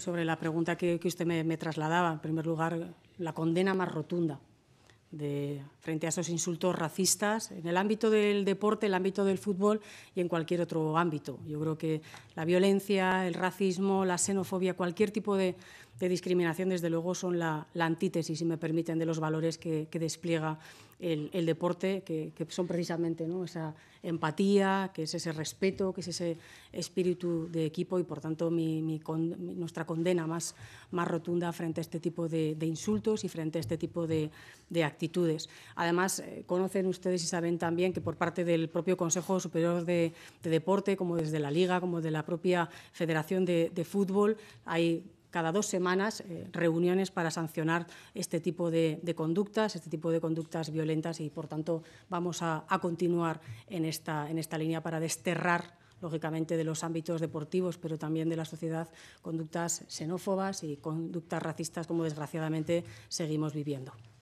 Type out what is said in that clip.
sobre la pregunta que, usted me, me, trasladaba. En primer lugar, la condena más rotunda de, frente a esos insultos racistas en el ámbito del deporte, el ámbito del fútbol y en cualquier otro ámbito. Yo creo que la violencia, el racismo, la xenofobia, cualquier tipo de, de discriminación, desde luego, son la, la antítesis, si me permiten, de los valores que, despliega el, deporte, que, son precisamente ¿no? esa empatía, que es ese respeto, que es ese espíritu de equipo y, por tanto, nuestra condena más, más rotunda frente a este tipo de, insultos y frente a este tipo de, actitudes. Además, eh, conocen ustedes y saben también que por parte del propio Consejo Superior de, de Deporte, como desde la Liga, como de la propia Federación de Fútbol, hay cada dos semanas eh, reuniones para sancionar este tipo de, conductas, este tipo de conductas violentas y, por tanto, vamos a, continuar en esta, en esta línea para desterrar lógicamente de los ámbitos deportivos, pero también de la sociedad, conductas xenófobas y conductas racistas como desgraciadamente seguimos viviendo.